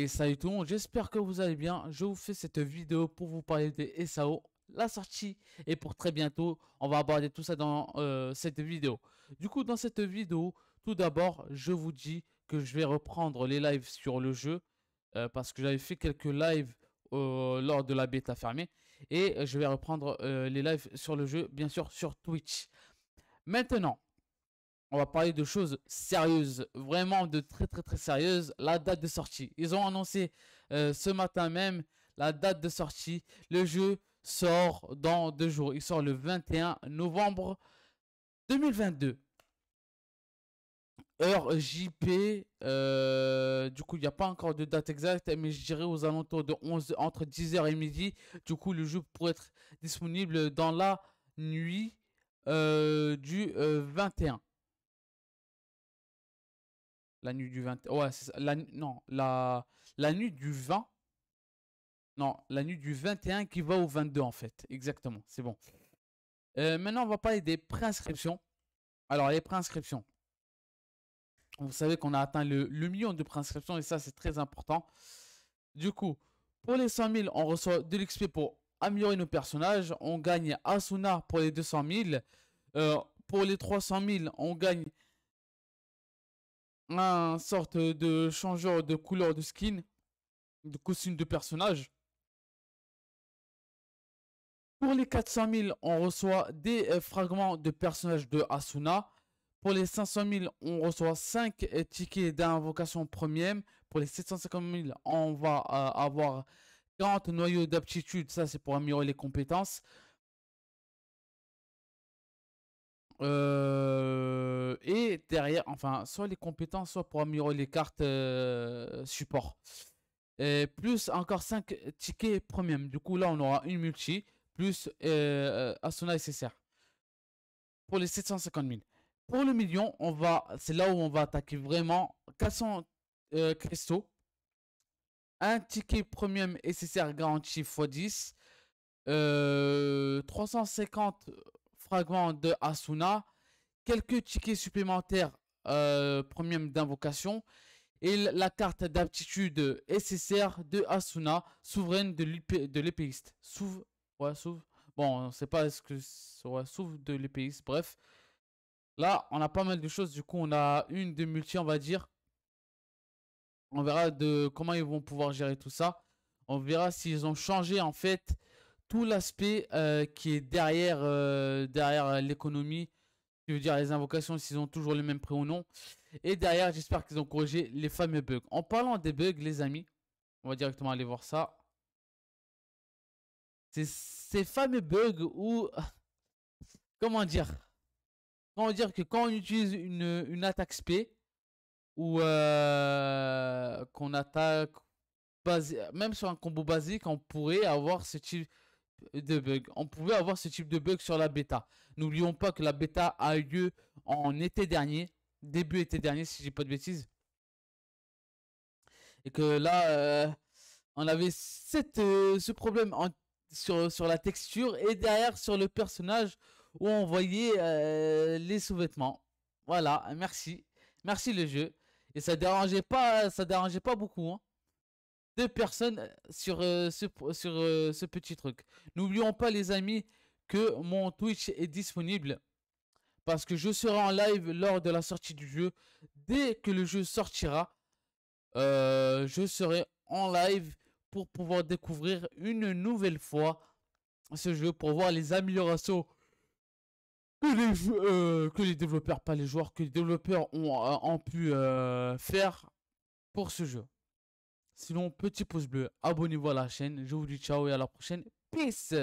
Et salut tout le monde, j'espère que vous allez bien. Je vous fais cette vidéo pour vous parler des SAO. La sortie et pour très bientôt. On va aborder tout ça dans euh, cette vidéo. Du coup, dans cette vidéo, tout d'abord, je vous dis que je vais reprendre les lives sur le jeu. Euh, parce que j'avais fait quelques lives euh, lors de la bêta fermée. Et je vais reprendre les lives sur le jeu, bien sûr, sur Twitch. Maintenant, on va parler de choses sérieuses, vraiment de très très très sérieuses, la date de sortie. Ils ont annoncé euh, ce matin même la date de sortie. Le jeu sort dans deux jours. Il sort le 21 novembre 2022. Heure JP, euh, du coup il n'y a pas encore de date exacte, mais je dirais aux alentours de 11, entre 10h et midi. Du coup le jeu pourrait être disponible dans la nuit euh, du 21. La nuit du 20. Ouais, ça. La, non, la, la nuit du 20. Non, la nuit du 21 qui va au 22 en fait. Exactement, c'est bon. Euh, maintenant, on va parler des préinscriptions. Alors, les préinscriptions. Vous savez qu'on a atteint le, le, million de préinscriptions et ça, c'est très important. Du coup, pour les 100 000, on reçoit de l'XP pour améliorer nos personnages. On gagne Asuna pour les 200 000. Euh, pour les 300 000, on gagne un sorte de changeur de couleur de skin, de costume de personnage. Pour les 400 000, on reçoit des euh, fragments de personnages de Asuna. Pour les 500 000, on reçoit 5 euh, tickets d'invocation premium. Pour les 750 000, on va euh, avoir 40 noyaux d'aptitude. Ça, c'est pour améliorer les compétences. Euh derrière, enfin, soit les compétences, soit pour améliorer les cartes euh, support. Et plus encore 5 tickets premium. Du coup, là, on aura une multi, plus euh, Asuna SSR. Pour les 750 000. Pour le million, on va, c'est là où on va attaquer vraiment 400 euh, cristaux. Un ticket premium SSR garanti x10. 350 euh, fragments de Asuna quelques tickets supplémentaires euh, d'invocation et la carte d'aptitude SSR de Asuna, souveraine de l'épéiste. Souve, ouais, Bon, on sait pas ce que ouais, souve de l'épéiste, bref. Là, on a pas mal de choses, du coup, on a une de multi, on va dire. On verra de comment ils vont pouvoir gérer tout ça. On verra s'ils ont changé, en fait, tout l'aspect euh, qui est derrière, euh, derrière l'économie dire les invocations, s'ils ont toujours les mêmes prix ou non. Et derrière, j'espère qu'ils ont corrigé les fameux bugs. En parlant des bugs, les amis, on va directement aller voir ça. C'est ces fameux bugs ou Comment dire Comment dire que quand on utilise une, une attaque SP ou euh, qu'on attaque... basé, Même sur un combo basique, on pourrait avoir ce type de bugs. On pouvait avoir ce type de bug sur la bêta. N'oublions pas que la bêta a eu lieu en été dernier, début été dernier, si j'ai pas de bêtises. Et que là, euh, on avait cette, euh, ce problème sur, sur la texture et derrière sur le personnage où on voyait euh, les sous-vêtements. Voilà, merci. Merci le jeu. Et ça dérangeait pas, ça dérangeait pas beaucoup. Hein personnes euh, sur, euh, ce, sur euh, ce petit truc. N'oublions pas les amis que mon Twitch est disponible parce que je serai en live lors de la sortie du jeu. Dès que le jeu sortira, je serai en live pour pouvoir découvrir une nouvelle fois ce jeu pour voir les améliorations que les, que les développeurs, pas les joueurs, que les développeurs ont, pu faire pour ce jeu. Sinon, petit pouce bleu, abonnez-vous à la chaîne. Je vous dis ciao et à la prochaine. Peace